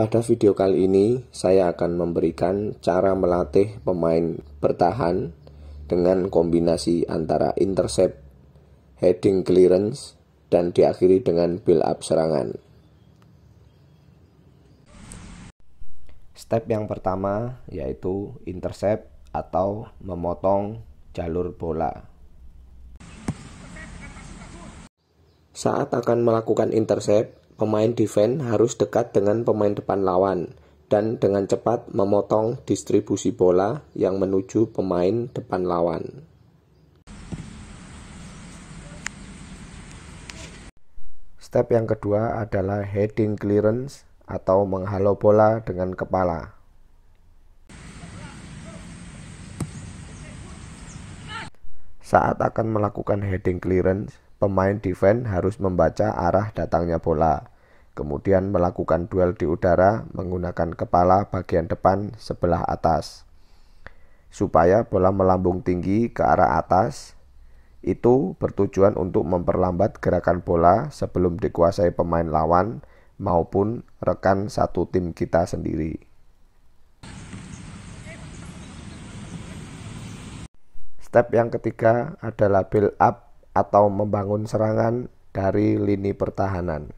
Pada video kali ini, saya akan memberikan cara melatih pemain bertahan dengan kombinasi antara intercept, heading clearance, dan diakhiri dengan build up serangan. Step yang pertama yaitu intercept atau memotong jalur bola. Saat akan melakukan intercept, Pemain defense harus dekat dengan pemain depan lawan dan dengan cepat memotong distribusi bola yang menuju pemain depan lawan. Step yang kedua adalah heading clearance atau menghalau bola dengan kepala. Saat akan melakukan heading clearance, pemain defense harus membaca arah datangnya bola, kemudian melakukan duel di udara menggunakan kepala bagian depan sebelah atas. Supaya bola melambung tinggi ke arah atas, itu bertujuan untuk memperlambat gerakan bola sebelum dikuasai pemain lawan maupun rekan satu tim kita sendiri. Step yang ketiga adalah build up atau membangun serangan dari lini pertahanan.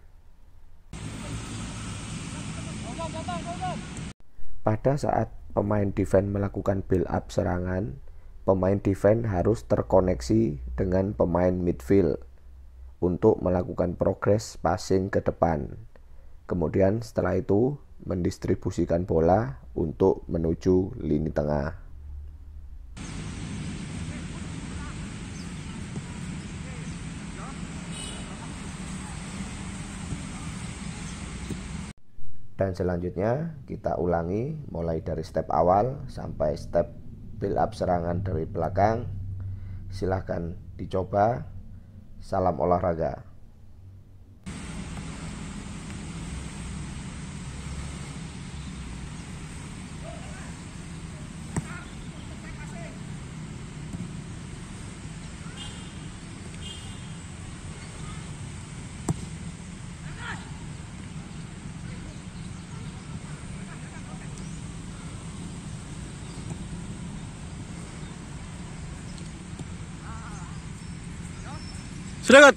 Pada saat pemain defense melakukan build up serangan, pemain defense harus terkoneksi dengan pemain midfield untuk melakukan progres passing ke depan. Kemudian setelah itu mendistribusikan bola untuk menuju lini tengah. dan selanjutnya kita ulangi mulai dari step awal sampai step build up serangan dari belakang silahkan dicoba salam olahraga それが